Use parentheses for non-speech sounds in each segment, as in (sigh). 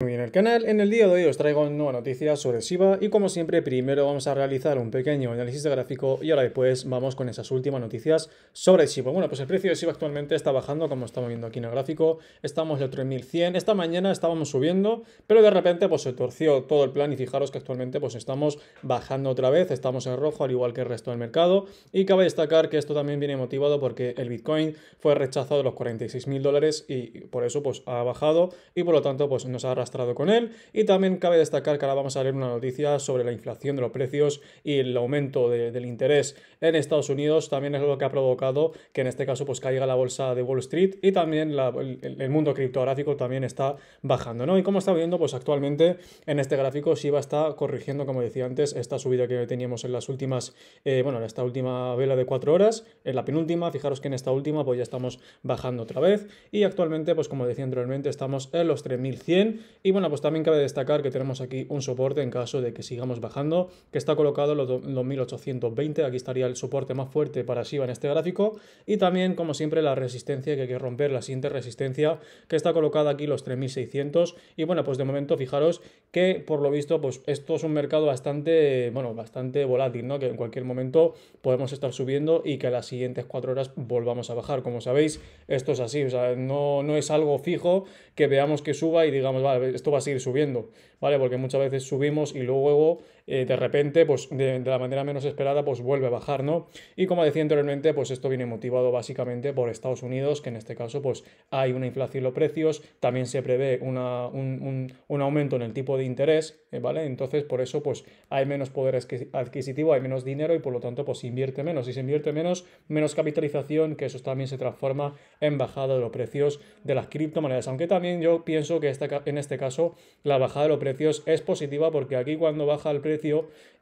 Muy bien, el canal, en el día de hoy os traigo una nueva noticia sobre Shiba y como siempre primero vamos a realizar un pequeño análisis de gráfico y ahora después vamos con esas últimas noticias sobre Shiba. Bueno, pues el precio de Shiba actualmente está bajando como estamos viendo aquí en el gráfico, estamos en 3100, esta mañana estábamos subiendo, pero de repente pues se torció todo el plan y fijaros que actualmente pues estamos bajando otra vez, estamos en rojo al igual que el resto del mercado y cabe destacar que esto también viene motivado porque el Bitcoin fue rechazado de los 46 mil dólares y por eso pues ha bajado y por lo tanto pues nos ha arrastrado con él. Y también cabe destacar que ahora vamos a leer una noticia sobre la inflación de los precios y el aumento del interés en Estados Unidos. También es lo que ha provocado que en este caso pues caiga la bolsa de Wall Street y también el, mundo criptográfico también está bajando. ¿no? Y como está viendo, pues actualmente en este gráfico Shiba está corrigiendo, como decía antes, esta subida que teníamos en las últimas, eh, bueno, en esta última vela de cuatro horas, en la penúltima, fijaros que en esta última pues ya estamos bajando otra vez y actualmente, pues como decía anteriormente, estamos en los 3100 y bueno, pues también cabe destacar que tenemos aquí un soporte en caso de que sigamos bajando, que está colocado los 2820, aquí estaría el soporte más fuerte para Shiba en este gráfico, y también, como siempre, la resistencia que hay que romper, la siguiente resistencia que está colocada aquí los 3600, y bueno, pues de momento fijaros que por lo visto, pues esto es un mercado bastante, bueno, bastante volátil, ¿no? Que en cualquier momento podemos estar subiendo y que a las siguientes 4 horas volvamos a bajar, como sabéis, esto es así, o sea, no, no es algo fijo que veamos que suba y digamos, vale, esto va a seguir subiendo, ¿vale? Porque muchas veces subimos y luego eh, de repente, pues de, la manera menos esperada, pues vuelve a bajar, ¿no? Y como decía anteriormente, pues esto viene motivado básicamente por Estados Unidos, que en este caso, pues hay una inflación en los precios, también se prevé una, un, aumento en el tipo de interés, eh, ¿vale? Entonces, por eso, pues hay menos poder adquisitivo, hay menos dinero y por lo tanto, pues se invierte menos. Si se invierte menos, menos capitalización, que eso también se transforma en bajada de los precios de las criptomonedas. Aunque también yo pienso que en este caso la bajada de los precios es positiva porque aquí cuando baja el precio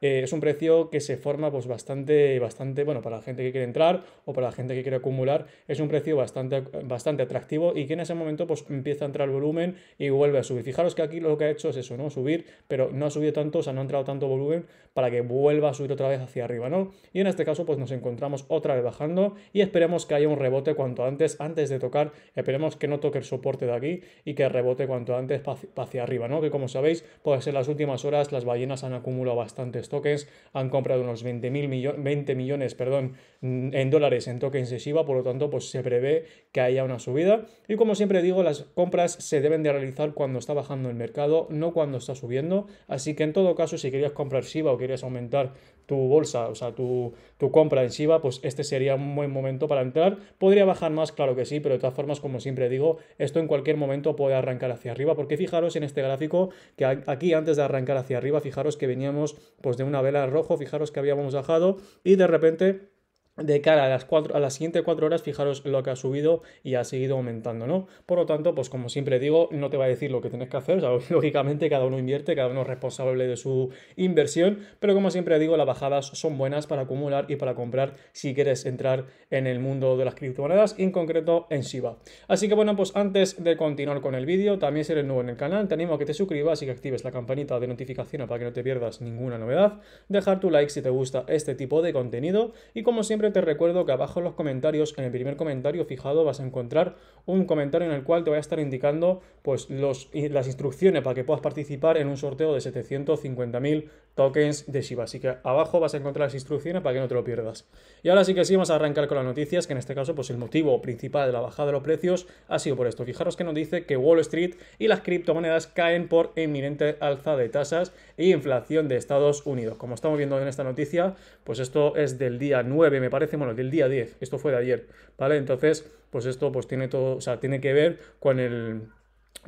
eh, es un precio que se forma pues bastante, bastante, bueno, para la gente que quiere entrar o para la gente que quiere acumular, es un precio bastante, bastante atractivo y que en ese momento pues empieza a entrar el volumen y vuelve a subir. Fijaros que aquí lo que ha hecho es eso, ¿no? Subir, pero no ha subido tanto, o sea, no ha entrado tanto volumen para que vuelva a subir otra vez hacia arriba, ¿no? Y en este caso pues nos encontramos otra vez bajando y esperemos que haya un rebote cuanto antes, antes de tocar, esperemos que no toque el soporte de aquí y que rebote cuanto antes hacia arriba, ¿no? Que como sabéis, pues en las últimas horas las ballenas han acumulado a bastantes tokens, han comprado unos 20, millones 20 millones perdón, mm, en dólares en tokens de Shiba, por lo tanto pues se prevé que haya una subida. Y como siempre digo, las compras se deben de realizar cuando está bajando el mercado, no cuando está subiendo, así que en todo caso si querías comprar Shiba o querías aumentar tu bolsa, o sea, tu, compra en Shiba, pues este sería un buen momento para entrar. Podría bajar más, claro que sí, pero de todas formas, como siempre digo, esto en cualquier momento puede arrancar hacia arriba, porque fijaros en este gráfico que aquí antes de arrancar hacia arriba, fijaros que veníamos pues de una vela rojo, fijaros que habíamos bajado y de repente de cara a las, cuatro, a las siguientes 4 horas, fijaros lo que ha subido y ha seguido aumentando, ¿no? Por lo tanto, pues como siempre digo, no te va a decir lo que tienes que hacer, (laughs) lógicamente cada uno invierte, cada uno es responsable de su inversión, pero como siempre digo, las bajadas son buenas para acumular y para comprar si quieres entrar en el mundo de las criptomonedas, en concreto en Shiba. Así que bueno, pues antes de continuar con el vídeo, también si eres nuevo en el canal, te animo a que te suscribas y que actives la campanita de notificación para que no te pierdas ninguna novedad, dejar tu like si te gusta este tipo de contenido, y como siempre te recuerdo que abajo en los comentarios, en el primer comentario fijado, vas a encontrar un comentario en el cual te voy a estar indicando pues, los, las instrucciones para que puedas participar en un sorteo de 750.000 tokens de Shiba. Así que abajo vas a encontrar las instrucciones para que no te lo pierdas. Y ahora sí que sí, vamos a arrancar con las noticias, que en este caso pues el motivo principal de la bajada de los precios ha sido por esto. Fijaros que nos dice que Wall Street y las criptomonedas caen por inminente alza de tasas e inflación de Estados Unidos. Como estamos viendo en esta noticia, pues esto es del día 9, me parece, bueno, del día 10, esto fue de ayer, ¿vale? Entonces, pues esto pues tiene todo, o sea, tiene que ver con el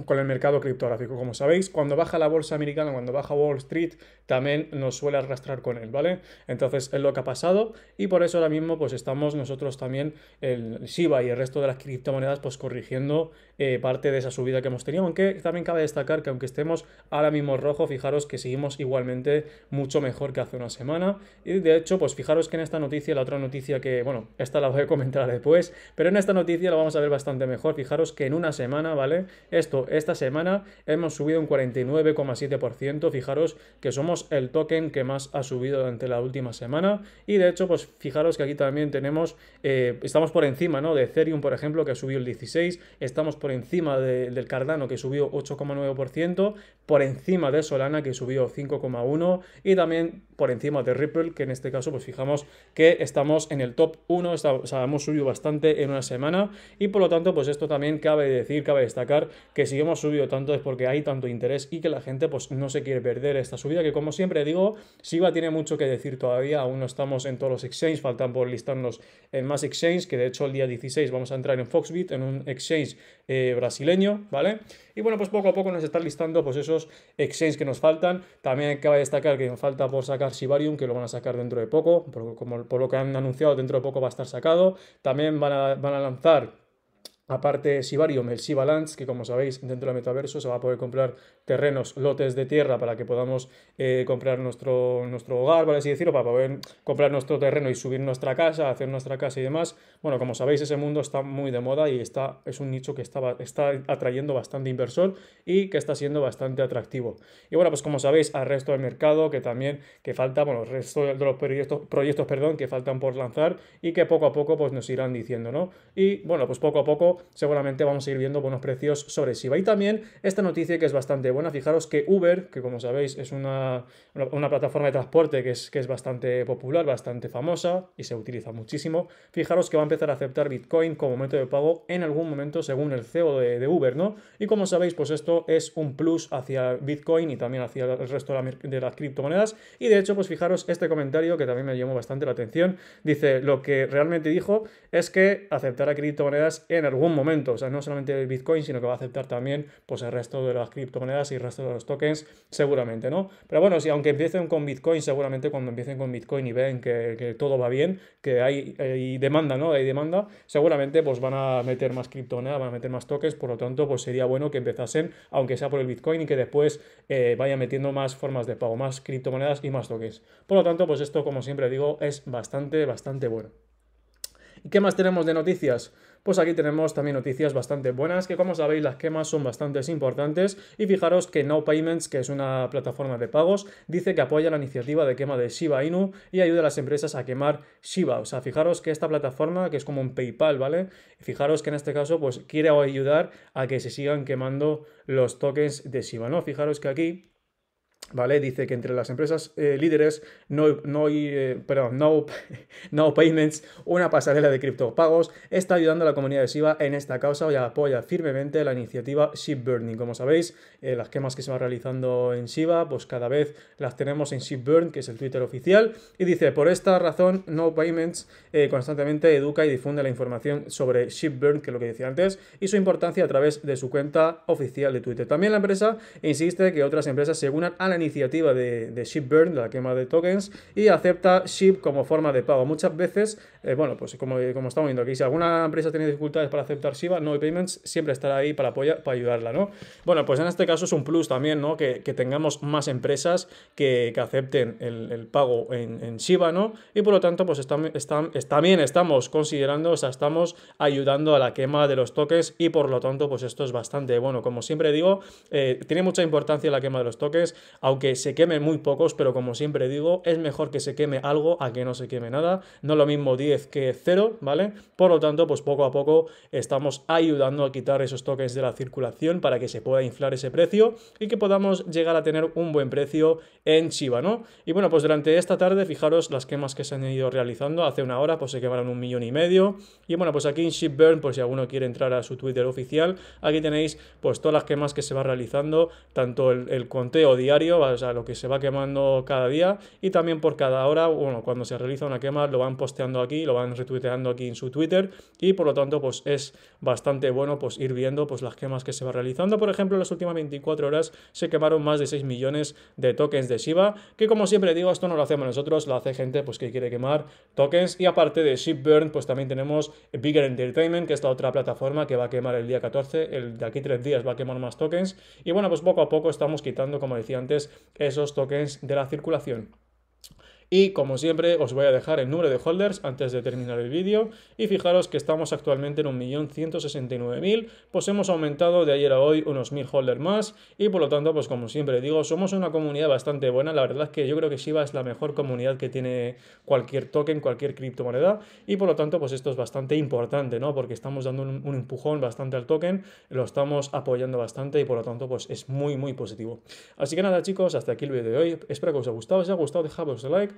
con el mercado criptográfico. Como sabéis, cuando baja la bolsa americana, cuando baja Wall Street, también nos suele arrastrar con él, ¿vale? Entonces es lo que ha pasado y por eso ahora mismo pues estamos nosotros también, el Shiba y el resto de las criptomonedas, pues corrigiendo eh, parte de esa subida que hemos tenido, aunque también cabe destacar que aunque estemos ahora mismo rojo, fijaros que seguimos igualmente mucho mejor que hace una semana y de hecho, pues fijaros que en esta noticia, la otra noticia que, bueno, esta la voy a comentar (laughs) después, pero en esta noticia lo vamos a ver bastante mejor, fijaros que en una semana, ¿vale? Esto esta semana hemos subido un 49,7%. Fijaros que somos el token que más ha subido durante la última semana. Y de hecho, pues fijaros que aquí también tenemos, eh, estamos por encima ¿no? de Ethereum, por ejemplo, que ha subió el 16%. Estamos por encima del Cardano, que subió 8,9% por encima de Solana que subió 5,1 y también por encima de Ripple que en este caso pues fijamos que estamos en el top 1, o sea, hemos subido bastante en una semana y por lo tanto pues esto también cabe decir, cabe destacar que si hemos subido tanto es porque hay tanto interés y que la gente pues no se quiere perder esta subida que como siempre digo, Shiba tiene mucho que decir todavía, aún no estamos en todos los exchanges, faltan por listarnos en más exchanges que de hecho el día 16 vamos a entrar en Foxbit, en un exchange eh, brasileño, ¿vale? Y bueno pues poco a poco nos están listando pues eso Exchange exchanges que nos faltan. También cabe destacar que nos falta por sacar Sibarium, que lo van a sacar dentro de poco, por, como, por lo que han anunciado, dentro de poco va a estar sacado. También van a, van a lanzar Aparte, Shibarium, el mel que como sabéis, dentro del metaverso se va a poder comprar terrenos, lotes de tierra para que podamos eh, comprar nuestro, nuestro hogar, ¿vale? así decirlo, para poder comprar nuestro terreno y subir nuestra casa, hacer nuestra casa y demás. Bueno, como sabéis, ese mundo está muy de moda y está, es un nicho que está, está atrayendo bastante inversor y que está siendo bastante atractivo. Y bueno, pues como sabéis, al resto del mercado que también, que falta, bueno, el resto de los proyectos, proyectos perdón, que faltan por lanzar y que poco a poco pues nos irán diciendo, ¿no? Y bueno, pues poco a poco seguramente vamos a ir viendo buenos precios sobre Shiba. Y también esta noticia que es bastante buena, fijaros que Uber, que como sabéis es una, plataforma de transporte que es, que es bastante popular, bastante famosa y se utiliza muchísimo, fijaros que va a empezar a aceptar Bitcoin como método de pago en algún momento según el CEO de, Uber, ¿no? Y como sabéis, pues esto es un plus hacia Bitcoin y también hacia el resto de, las criptomonedas. Y de hecho, pues fijaros este comentario que también me llamó bastante la atención. Dice, lo que realmente dijo es que aceptará criptomonedas en algún momento. O sea, no solamente el Bitcoin, sino que va a aceptar también pues, el resto de las criptomonedas y el resto de los tokens, seguramente, ¿no? Pero bueno, si aunque empiecen con Bitcoin, seguramente cuando empiecen con Bitcoin y ven que, todo va bien, que hay, demanda, ¿no? Hay demanda, seguramente pues van a meter más criptomonedas, van a meter más tokens, por lo tanto, pues sería bueno que empezasen, aunque sea por el Bitcoin, y que después eh, vayan metiendo más formas de pago, más criptomonedas y más tokens. Por lo tanto, pues esto, como siempre digo, es bastante, bastante bueno. ¿Y qué más tenemos de noticias? pues aquí tenemos también noticias bastante buenas, que como sabéis las quemas son bastante importantes y fijaros que No Payments, que es una plataforma de pagos, dice que apoya la iniciativa de quema de Shiba Inu y ayuda a las empresas a quemar Shiba. O sea, fijaros que esta plataforma, que es como un PayPal, ¿vale? Fijaros que en este caso, pues quiere ayudar a que se sigan quemando los tokens de Shiba, ¿no? Fijaros que aquí Dice que entre las empresas eh, líderes no, no, eh, perdón, no, (laughs) no, Payments, una pasarela de criptopagos, está ayudando a la comunidad de Shiba en esta causa y apoya firmemente la iniciativa burning Como sabéis, eh, las quemas que se van realizando en Shiva, pues cada vez las tenemos en burn que es el Twitter oficial, y dice, por esta razón, No Payments constantemente educa y difunde la información sobre burn que es lo que decía antes, y su importancia a través de su cuenta oficial de Twitter. También la empresa insiste que otras empresas se unan a la iniciativa de, de burn la quema de tokens, y acepta Ship como forma de pago. Muchas veces, eh, bueno, pues como, como estamos viendo aquí, si alguna empresa tiene dificultades para aceptar Shiba, no payments siempre estará ahí para, apoyar, para ayudarla, ¿no? Bueno, pues en este caso es un plus también, ¿no? Que, tengamos más empresas que, acepten el, pago en, Shiba, ¿no? Y por lo tanto, pues están, también estamos considerando, o sea, estamos ayudando a la quema de los tokens y por lo tanto, pues esto es bastante bueno. Como siempre digo, eh, tiene mucha importancia la quema de los tokens aunque se quemen muy pocos, pero como siempre digo, es mejor que se queme algo a que no se queme nada. No lo mismo 10 que 0, ¿vale? Por lo tanto, pues poco a poco estamos ayudando a quitar esos tokens de la circulación para que se pueda inflar ese precio y que podamos llegar a tener un buen precio en Chiva, ¿no? Y bueno, pues durante esta tarde, fijaros las quemas que se han ido realizando. Hace una hora, pues se quemaron un millón y medio. Y bueno, pues aquí en Shipburn, por si alguno quiere entrar a su Twitter oficial, aquí tenéis pues todas las quemas que se va realizando, tanto el conteo diario o sea, lo que se va quemando cada día y también por cada hora, bueno, cuando se realiza una quema lo van posteando aquí, lo van retuiteando aquí en su Twitter y por lo tanto pues es bastante bueno pues ir viendo pues las quemas que se va realizando. Por ejemplo, en las últimas 24 horas se quemaron más de 6 millones de tokens de Shiba, que como siempre digo, esto no lo hacemos nosotros, lo hace gente pues que quiere quemar tokens y aparte de Shipburn pues también tenemos Bigger Entertainment, que es la otra plataforma que va a quemar el día 14, el de aquí tres días va a quemar más tokens y bueno, pues poco a poco estamos quitando, como decía antes, esos tokens de la circulación. Y como siempre os voy a dejar el número de holders antes de terminar el vídeo y fijaros que estamos actualmente en 1.169.000, pues hemos aumentado de ayer a hoy unos 1.000 holders más y por lo tanto pues como siempre digo somos una comunidad bastante buena, la verdad es que yo creo que Shiba es la mejor comunidad que tiene cualquier token, cualquier criptomoneda y por lo tanto pues esto es bastante importante, ¿no? Porque estamos dando un, empujón bastante al token, lo estamos apoyando bastante y por lo tanto pues es muy muy positivo. Así que nada chicos, hasta aquí el vídeo de hoy, espero que os haya gustado, si os ha gustado dejad el like